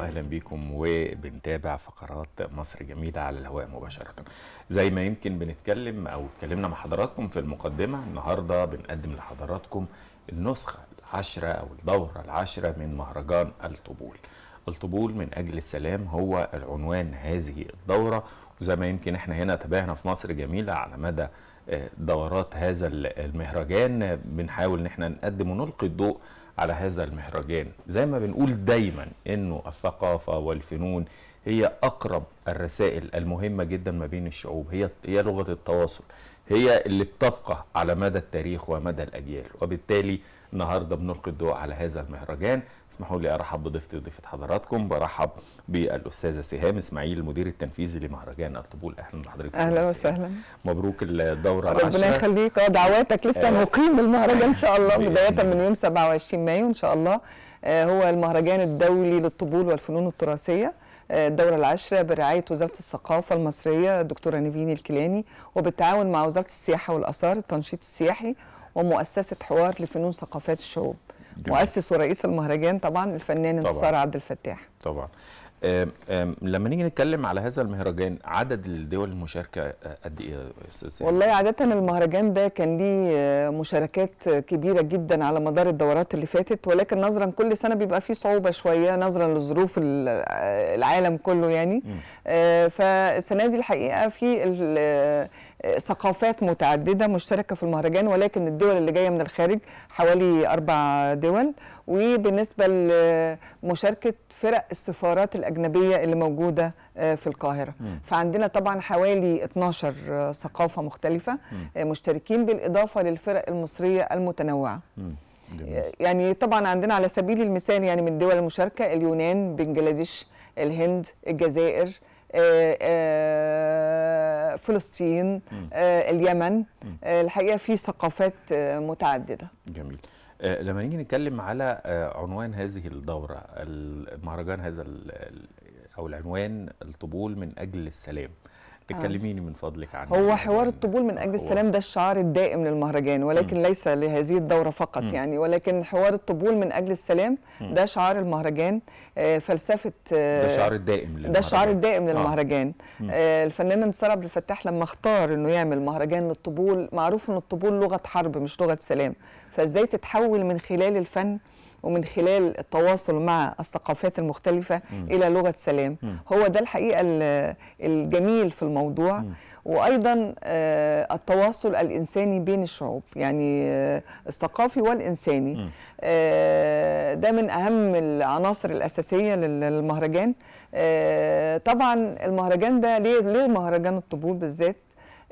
واهلا بيكم وبنتابع فقرات مصر جميله على الهواء مباشره. زي ما يمكن بنتكلم او اتكلمنا مع حضراتكم في المقدمه النهارده بنقدم لحضراتكم النسخه العاشره او الدوره العاشره من مهرجان الطبول. الطبول من اجل السلام هو العنوان هذه الدوره وزي ما يمكن احنا هنا تابعنا في مصر جميله على مدى آه، دورات هذا المهرجان بنحاول ان احنا نقدم ونلقي الضوء على هذا المهرجان زي ما بنقول دايما انه الثقافه والفنون هي اقرب الرسائل المهمه جدا ما بين الشعوب هي هي لغه التواصل هي اللي بتبقى على مدى التاريخ ومدى الأجيال وبالتالي النهارده بنلقي الضوء على هذا المهرجان اسمحوا لي ارحب بضيفتي وضيفه حضراتكم برحب بالاستاذه سهام اسماعيل المدير التنفيذي لمهرجان الطبول اهلا بحضرتك اهلا وسهلا مبروك الدوره العاشره ربنا يخليك اه دعواتك لسه آه. مقيم المهرجان ان شاء الله بدايه من يوم 27 مايو ان شاء الله آه، هو المهرجان الدولي للطبول والفنون التراثيه الدورة العاشرة برعاية وزارة الثقافة المصرية الدكتورة نيفين الكيلاني وبالتعاون مع وزارة السياحة والآثار التنشيط السياحي ومؤسسة حوار لفنون ثقافات الشعوب جميل. مؤسس ورئيس المهرجان طبعا الفنان انتصار عبد الفتاح طبعا لما نيجي نتكلم على هذا المهرجان عدد الدول المشاركه آه، قد ايه يا استاذ والله عاده المهرجان ده كان ليه آه، مشاركات كبيره جدا على مدار الدورات اللي فاتت ولكن نظرا كل سنه بيبقى فيه صعوبه شويه نظرا لظروف آه، العالم كله يعني فالسنه دي الحقيقه في ثقافات متعدده مشتركه في المهرجان ولكن الدول اللي جايه من الخارج حوالي اربع دول وبالنسبه لمشاركه فرق السفارات الاجنبيه اللي موجوده آه، في القاهره م. فعندنا طبعا حوالي 12 آه، ثقافه مختلفه م. آه، مشتركين بالاضافه للفرق المصريه المتنوعه م. جميل. يعني طبعا عندنا على سبيل المثال يعني من الدول المشاركه اليونان بنجلاديش الهند الجزائر آه، آه، فلسطين آه، اليمن الحقيقه في ثقافات متعدده جميل لما نيجي نتكلم على عنوان هذه الدوره المهرجان هذا او العنوان الطبول من اجل السلام آه. تكلميني من فضلك عنه هو حوار الطبول من اجل السلام ده الشعار الدائم للمهرجان ولكن م. ليس لهذه الدوره فقط م. يعني ولكن حوار الطبول من اجل السلام ده شعار المهرجان آه، فلسفه آه، ده الشعار الدائم للمهرجان ده الشعار الدائم للمهرجان آه. آه الفنان انتصار عبد الفتاح لما اختار انه يعمل مهرجان للطبول معروف ان الطبول لغه حرب مش لغه سلام فازاي تتحول من خلال الفن ومن خلال التواصل مع الثقافات المختلفة م. إلى لغة سلام م. هو ده الحقيقة الجميل في الموضوع م. وايضا آه، التواصل الانساني بين الشعوب يعني آه، الثقافي والانساني آه، ده من اهم العناصر الاساسيه للمهرجان طبعا المهرجان ده ليه ليه مهرجان الطبول بالذات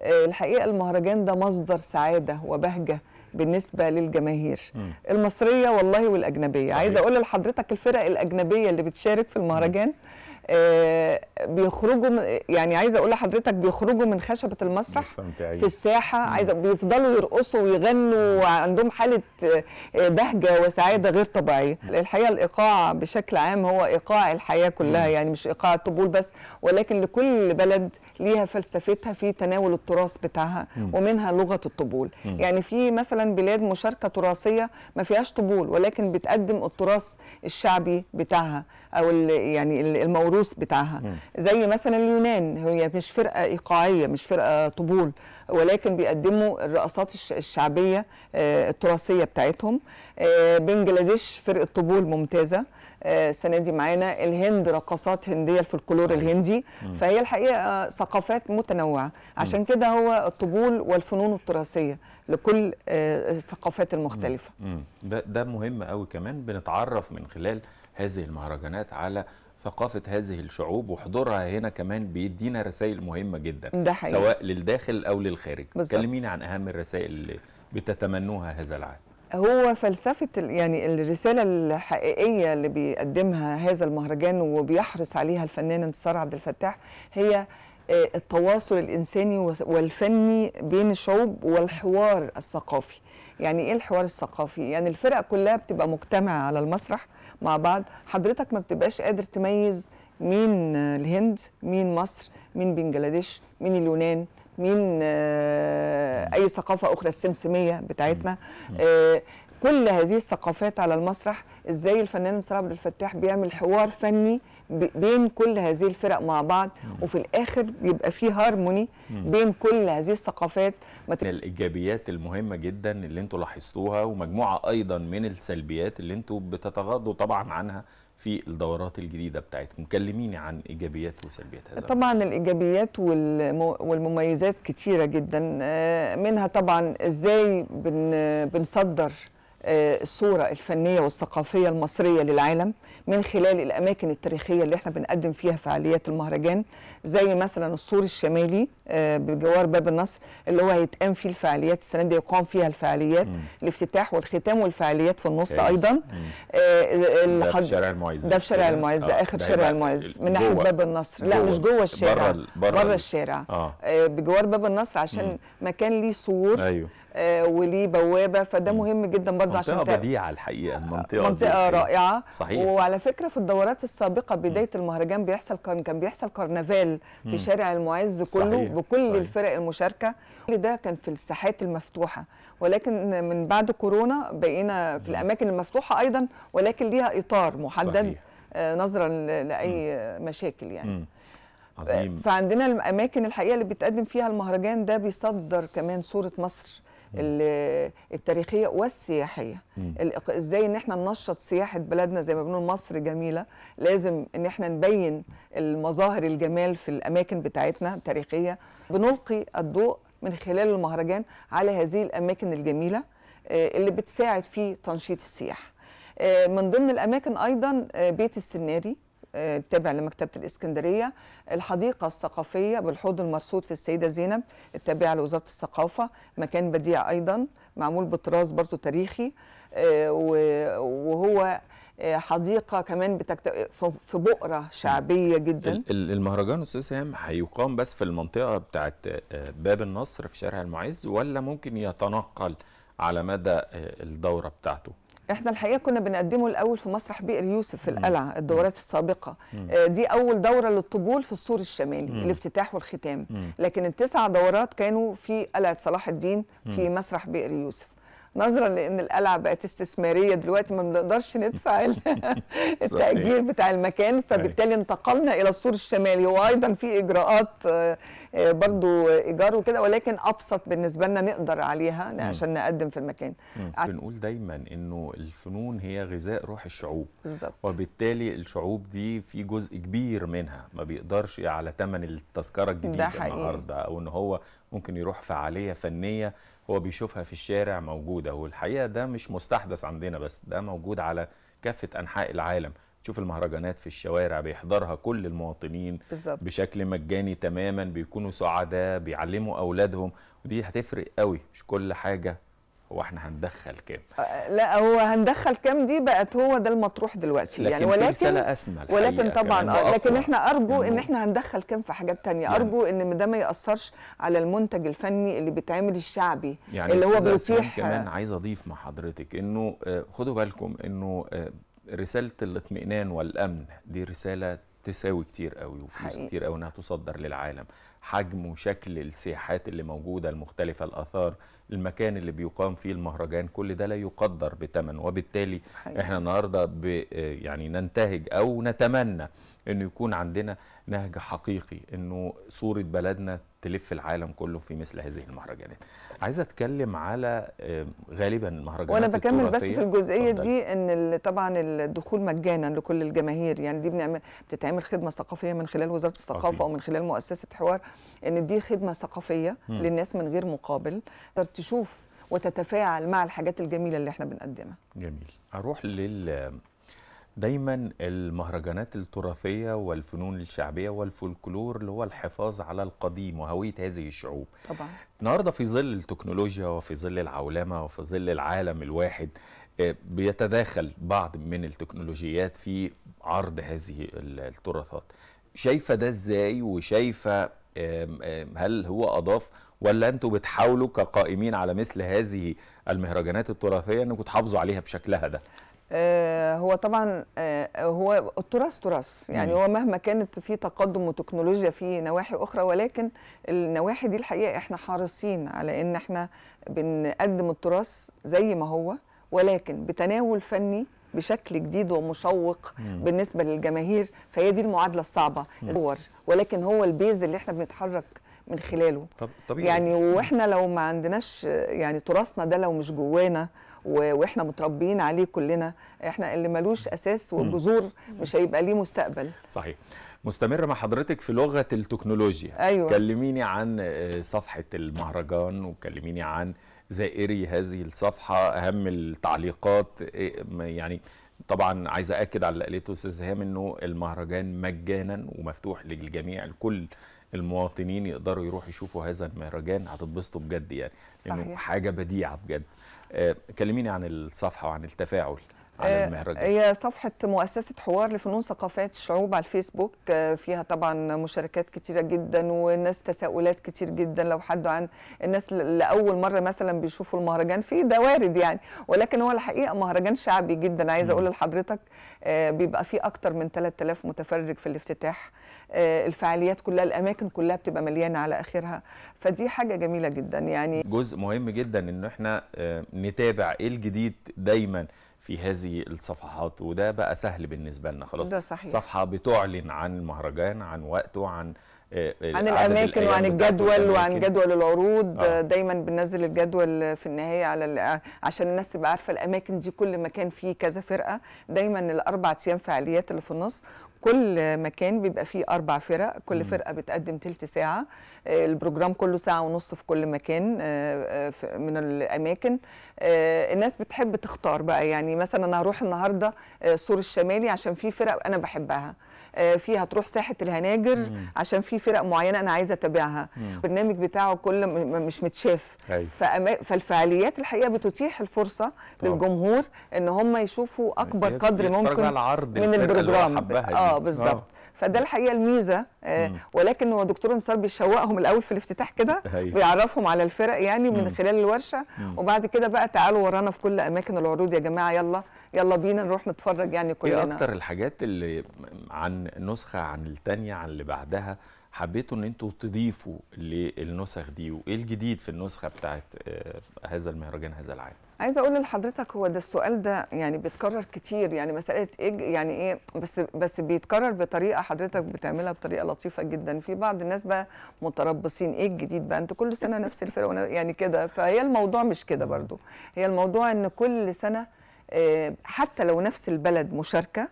الحقيقه المهرجان ده مصدر سعاده وبهجه بالنسبه للجماهير المصريه والله والاجنبيه صحيح. عايزه اقول لحضرتك الفرق الاجنبيه اللي بتشارك في المهرجان م. آه، بيخرجوا يعني عايزه اقول لحضرتك بيخرجوا من خشبه المسرح في الساحه عايزه بيفضلوا يرقصوا ويغنوا وعندهم حاله آه، بهجه وسعاده غير طبيعيه الحقيقه الايقاع بشكل عام هو ايقاع الحياه كلها يعني مش ايقاع الطبول بس ولكن لكل بلد ليها فلسفتها في تناول التراث بتاعها ومنها لغه الطبول يعني في مثلا بلاد مشاركه تراثيه ما فيهاش طبول ولكن بتقدم التراث الشعبي بتاعها او يعني الموروث الفلوس بتاعها زي مثلا اليونان هي مش فرقه ايقاعيه مش فرقه طبول ولكن بيقدموا الرقصات الشعبيه آه، التراثيه بتاعتهم آه، بنجلاديش فرقه طبول ممتازه آه، السنه دي معانا الهند رقصات هنديه الفولكلور الهندي فهي الحقيقه ثقافات متنوعه عشان كده هو الطبول والفنون التراثيه لكل الثقافات المختلفه مم. ده ده مهم قوي كمان بنتعرف من خلال هذه المهرجانات على ثقافة هذه الشعوب وحضورها هنا كمان بيدينا رسائل مهمة جدا ده حقيقي. سواء للداخل أو للخارج كلمينا عن أهم الرسائل اللي بتتمنوها هذا العام هو فلسفة يعني الرسالة الحقيقية اللي بيقدمها هذا المهرجان وبيحرص عليها الفنان انتصار عبد الفتاح هي آه، التواصل الإنساني والفني بين الشعوب والحوار الثقافي يعني إيه الحوار الثقافي؟ يعني الفرق كلها بتبقى مجتمعة على المسرح مع بعض حضرتك ما بتبقاش قادر تميز مين الهند مين مصر مين بنجلاديش مين اليونان مين آه، اي ثقافه اخرى السمسميه بتاعتنا كل هذه الثقافات على المسرح ازاي الفنان صلاح عبد الفتاح بيعمل حوار فني بين كل هذه الفرق مع بعض مم. وفي الاخر بيبقى فيه هارموني مم. بين كل هذه الثقافات من الايجابيات المهمه جدا اللي انتوا لاحظتوها ومجموعه ايضا من السلبيات اللي انتوا بتتغاضوا طبعا عنها في الدورات الجديده بتاعتكم كلميني عن ايجابيات وسلبيات هذا طبعا الايجابيات والمميزات كتيره جدا آه، منها طبعا ازاي بنصدر آه، الصورة الفنية والثقافية المصرية للعالم من خلال الأماكن التاريخية اللي احنا بنقدم فيها فعاليات المهرجان زي مثلا السور الشمالي آه، بجوار باب النصر اللي هو هيتقام فيه الفعاليات السنة دي يقام فيها الفعاليات الافتتاح والختام والفعاليات في النص أيضا آه، ده في شارع المعز ده في شارع المعز آه. آخر شارع المعز من ناحية باب النصر لا مش جوه الشارع بره, بره, بره الشارع آه. بجوار باب النصر عشان مكان ليه سور أيوه. آه، وليه بوابه فده مهم جدا برضه عشان منطقه بديعه الحقيقه المنطقه منطقه رائعه صحيح وعلى فكره في الدورات السابقه بدايه المهرجان بيحصل كان كان بيحصل كرنفال في م. شارع المعز كله صحيح. بكل صحيح. الفرق المشاركه كل ده كان في الساحات المفتوحه ولكن من بعد كورونا بقينا في الاماكن المفتوحه ايضا ولكن ليها اطار محدد صحيح. آه، نظرا لاي م. مشاكل يعني م. عظيم فعندنا الاماكن الحقيقه اللي بيتقدم فيها المهرجان ده بيصدر كمان صوره مصر التاريخيه والسياحيه ازاي ان احنا ننشط سياحه بلدنا زي ما بنقول مصر جميله لازم ان احنا نبين المظاهر الجمال في الاماكن بتاعتنا التاريخيه بنلقي الضوء من خلال المهرجان على هذه الاماكن الجميله آه، اللي بتساعد في تنشيط السياحه آه، من ضمن الاماكن ايضا آه، بيت السناري التابع آه، لمكتبه الاسكندريه الحديقه الثقافيه بالحوض المرصود في السيده زينب التابعه لوزاره الثقافه مكان بديع ايضا معمول بطراز برضو تاريخي آه، وهو آه، حديقه كمان بتكت... في بؤره شعبيه جدا المهرجان استاذ هام هيقام بس في المنطقه بتاعه باب النصر في شارع المعز ولا ممكن يتنقل على مدى الدوره بتاعته احنا الحقيقه كنا بنقدمه الاول في مسرح بئر يوسف في القلعه الدورات السابقه آه، دي اول دوره للطبول في السور الشمالي الافتتاح والختام لكن التسع دورات كانوا في قلعه صلاح الدين في مسرح بئر يوسف نظرا لان القلعه بقت استثماريه دلوقتي ما بنقدرش ندفع التاجير بتاع المكان فبالتالي انتقلنا الى السور الشمالي وايضا في اجراءات آه، آه، برضو ايجار وكده ولكن ابسط بالنسبه لنا نقدر عليها عشان نقدم في المكان مم. بنقول دايما انه الفنون هي غذاء روح الشعوب بالزبط. وبالتالي الشعوب دي في جزء كبير منها ما بيقدرش على ثمن التذكره الجديده النهارده او ان هو ممكن يروح فعاليه فنيه هو بيشوفها في الشارع موجوده والحقيقه ده مش مستحدث عندنا بس ده موجود على كافه انحاء العالم تشوف المهرجانات في الشوارع بيحضرها كل المواطنين بالزبط. بشكل مجاني تماما بيكونوا سعداء بيعلموا أولادهم ودي هتفرق قوي مش كل حاجة هو احنا هندخل كام أه، لا هو هندخل كام دي بقت هو ده المطروح دلوقتي يعني. لكن يعني ولكن رساله اسمى ولكن طبعا آه، أه، لكن احنا ارجو ان احنا هندخل كام في حاجات تانية يعني ارجو ان ده ما ياثرش على المنتج الفني اللي بيتعمل الشعبي يعني اللي هو بيطيح كمان عايز اضيف مع حضرتك انه خدوا بالكم انه رساله الاطمئنان والامن دي رساله تساوي كتير قوي وفلوس حقيقي. كتير قوي انها تصدر للعالم حجم وشكل السياحات اللي موجودة المختلفة الآثار المكان اللي بيقام فيه المهرجان كل ده لا يقدر بتمن وبالتالي حقيقة. احنا النهاردة يعني ننتهج أو نتمنى أنه يكون عندنا نهج حقيقي أنه صورة بلدنا تلف العالم كله في مثل هذه المهرجانات عايزه اتكلم على غالبا المهرجانات وانا بكمل بس في الجزئيه فضل. دي ان طبعا الدخول مجانا لكل الجماهير يعني دي بنعمل بتتعمل خدمه ثقافيه من خلال وزاره الثقافه او من خلال مؤسسه حوار ان دي خدمه ثقافيه مم. للناس من غير مقابل تقدر تشوف وتتفاعل مع الحاجات الجميله اللي احنا بنقدمها جميل اروح لل دايما المهرجانات التراثيه والفنون الشعبيه والفولكلور اللي هو الحفاظ على القديم وهويه هذه الشعوب طبعا النهارده في ظل التكنولوجيا وفي ظل العولمه وفي ظل العالم الواحد آه، بيتداخل بعض من التكنولوجيات في عرض هذه التراثات شايفه ده ازاي وشايفه هل هو أضاف ولا أنتوا بتحاولوا كقائمين على مثل هذه المهرجانات التراثية أنكم تحافظوا عليها بشكلها ده؟ آه، هو طبعا آه، هو التراث تراث يعني هو مهما كانت في تقدم وتكنولوجيا في نواحي اخرى ولكن النواحي دي الحقيقه احنا حريصين على ان احنا بنقدم التراث زي ما هو ولكن بتناول فني بشكل جديد ومشوق مم. بالنسبه للجماهير فهي دي المعادله الصعبه ولكن هو البيز اللي احنا بنتحرك من خلاله طب طبيعي. يعني واحنا لو ما عندناش يعني تراثنا ده لو مش جوانا واحنا متربيين عليه كلنا احنا اللي ملوش اساس وجذور مش هيبقى ليه مستقبل صحيح مستمرة مع حضرتك في لغة التكنولوجيا أيوة. كلميني عن آه، صفحة المهرجان وكلميني عن زائري هذه الصفحه اهم التعليقات إيه، يعني طبعا عايز اكد على اللي قالته استاذ هام انه المهرجان مجانا ومفتوح للجميع لكل المواطنين يقدروا يروحوا يشوفوا هذا المهرجان هتتبسطوا بجد يعني صحيح. انه حاجه بديعه بجد آه، كلميني عن الصفحه وعن التفاعل على آه، المهرجان هي صفحه مؤسسه حوار لفنون ثقافات الشعوب على الفيسبوك آه، فيها طبعا مشاركات كتيره جدا والناس تساؤلات كتير جدا لو حد عن الناس لاول مره مثلا بيشوفوا المهرجان في دوارد يعني ولكن هو الحقيقه مهرجان شعبي جدا عايزه اقول لحضرتك آه، بيبقى فيه اكتر من 3000 متفرج في الافتتاح الفعاليات كلها الاماكن كلها بتبقى مليانه على اخرها فدي حاجه جميله جدا يعني جزء مهم جدا إنه احنا نتابع ايه الجديد دايما في هذه الصفحات وده بقى سهل بالنسبه لنا خلاص ده صحيح. صفحه بتعلن عن المهرجان عن وقته عن آه، آه، عن الاماكن وعن الجدول وعن جدول العروض آه. دايما بننزل الجدول في النهايه على آه، عشان الناس تبقى عارفه الاماكن دي كل مكان فيه كذا فرقه دايما الاربع ايام فعاليات اللي في النص كل مكان بيبقى فيه اربع فرق كل فرقه بتقدم تلت ساعه آه، البروجرام كله ساعه ونص في كل مكان آه، آه، من الاماكن الناس بتحب تختار بقى يعني مثلا انا هروح النهارده السور الشمالي عشان في فرق انا بحبها فيها هتروح ساحه الهناجر عشان في فرق معينه انا عايزه اتابعها البرنامج بتاعه كله مش متشاف أيوه. فالفعاليات الحقيقه بتتيح الفرصه للجمهور ان هم يشوفوا اكبر قدر ممكن من البروجرام اه،, اه بالظبط فده الحقيقه الميزه آه ولكن هو دكتور انصار بيشوقهم الاول في الافتتاح كده بيعرفهم على الفرق يعني من خلال الورشه وبعد كده بقى تعالوا ورانا في كل اماكن العروض يا جماعه يلا يلا بينا نروح نتفرج يعني إيه كلنا ايه اكتر الحاجات اللي عن نسخه عن الثانيه عن اللي بعدها حبيتوا ان انتوا تضيفوا للنسخ دي وايه الجديد في النسخه بتاعه آه، هذا المهرجان هذا العام عايزه اقول لحضرتك هو ده السؤال ده يعني بيتكرر كتير يعني مساله ايه يعني ايه بس بس بيتكرر بطريقه حضرتك بتعملها بطريقه لطيفه جدا في بعض الناس بقى متربصين ايه الجديد بقى انتوا كل سنه نفس الفرق يعني كده فهي الموضوع مش كده برضو هي الموضوع ان كل سنه آه، حتى لو نفس البلد مشاركه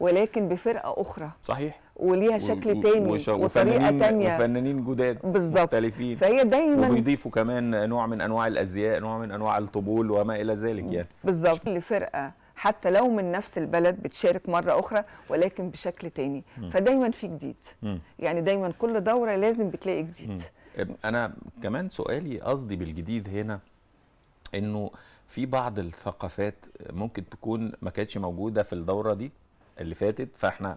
ولكن بفرقه اخرى صحيح وليها شكل تاني وش... وطريقه تانية وفنانين جداد بالظبط فهي دايما وبيضيفوا كمان نوع من انواع الازياء نوع من انواع الطبول وما الى ذلك يعني بالظبط كل فرقه حتى لو من نفس البلد بتشارك مرة أخرى ولكن بشكل تاني م. فدايما في جديد م. يعني دايما كل دورة لازم بتلاقي جديد م. أنا كمان سؤالي قصدي بالجديد هنا أنه في بعض الثقافات ممكن تكون ما كانتش موجودة في الدورة دي اللي فاتت فاحنا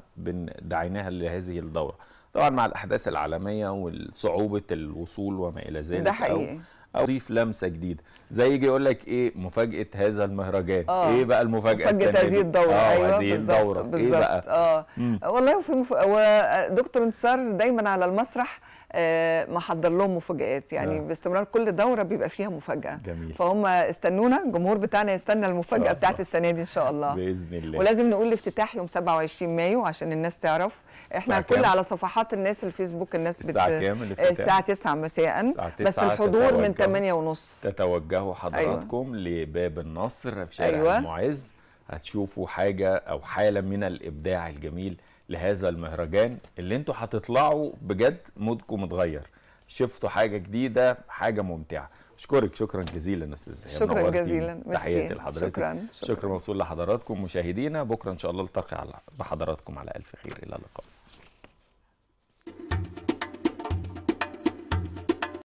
دعيناها لهذه الدوره طبعا مع الاحداث العالميه وصعوبه الوصول وما الى ذلك ده حقيقي. او اضيف لمسه جديده زي يجي يقول لك ايه مفاجاه هذا المهرجان آه. ايه بقى المفاجاه السنه مفاجاه هذه الدوره آه ايوه هذه الدوره بالزبط. ايه بقى اه مم. والله وفي مف... ودكتور انتصار دايما على المسرح آه، محضر لهم مفاجآت يعني آه. باستمرار كل دورة بيبقى فيها مفاجأة جميل. فهم استنونا الجمهور بتاعنا يستنى المفاجأة بتاعت السنة دي إن شاء الله بإذن الله ولازم نقول الافتتاح يوم 27 مايو عشان الناس تعرف احنا كل على صفحات الناس الفيسبوك الناس بت... الساعة كام آه، الساعة 9 مساء بس الحضور من 8 ونص تتوجهوا حضراتكم أيوة. لباب النصر في شارع أيوة. المعز هتشوفوا حاجة أو حالة من الإبداع الجميل لهذا المهرجان اللي انتوا هتطلعوا بجد مودكم متغير شفتوا حاجه جديده حاجه ممتعه اشكرك شكرا جزيلا استاذ شكرا جزيلا تحياتي لحضرتك شكرا شكرا موصول لحضراتكم مشاهدينا بكره ان شاء الله التقي على بحضراتكم على الف خير الى اللقاء